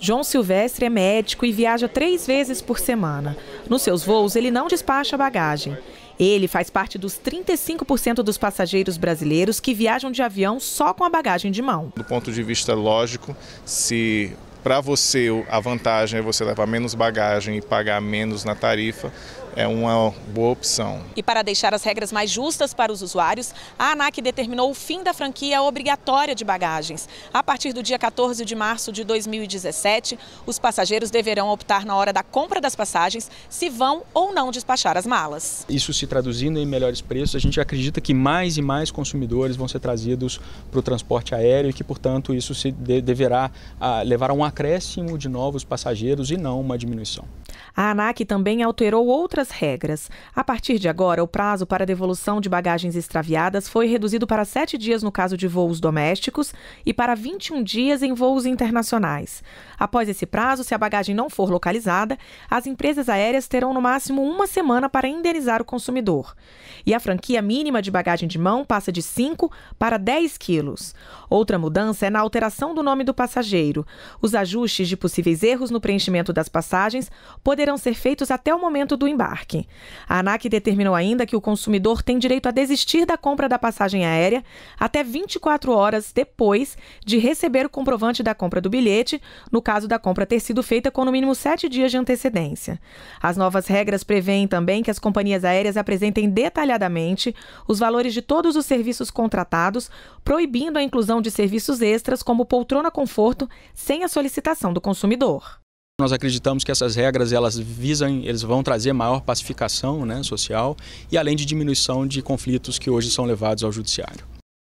João Silvestre é médico e viaja três vezes por semana. Nos seus voos, ele não despacha bagagem. Ele faz parte dos 35% dos passageiros brasileiros que viajam de avião só com a bagagem de mão. Do ponto de vista lógico, se para você, a vantagem é você levar menos bagagem e pagar menos na tarifa, é uma boa opção. E para deixar as regras mais justas para os usuários, a ANAC determinou o fim da franquia obrigatória de bagagens. A partir do dia 14 de março de 2017, os passageiros deverão optar na hora da compra das passagens se vão ou não despachar as malas. Isso se traduzindo em melhores preços, a gente acredita que mais e mais consumidores vão ser trazidos para o transporte aéreo e que, portanto, isso se deverá ah, levar a um acréscimo de novos passageiros e não uma diminuição. A ANAC também alterou outras regras. A partir de agora, o prazo para devolução de bagagens extraviadas foi reduzido para sete dias no caso de voos domésticos e para 21 dias em voos internacionais. Após esse prazo, se a bagagem não for localizada, as empresas aéreas terão no máximo uma semana para indenizar o consumidor. E a franquia mínima de bagagem de mão passa de 5 para 10 quilos. Outra mudança é na alteração do nome do passageiro. Os ajustes de possíveis erros no preenchimento das passagens poderão ser feitos até o momento do embarque. A ANAC determinou ainda que o consumidor tem direito a desistir da compra da passagem aérea até 24 horas depois de receber o comprovante da compra do bilhete, no caso da compra ter sido feita com no mínimo sete dias de antecedência. As novas regras prevêem também que as companhias aéreas apresentem detalhadamente os valores de todos os serviços contratados, proibindo a inclusão de serviços extras como poltrona conforto sem a solicitação solicitação do consumidor. Nós acreditamos que essas regras elas visam, eles vão trazer maior pacificação né, social e além de diminuição de conflitos que hoje são levados ao judiciário.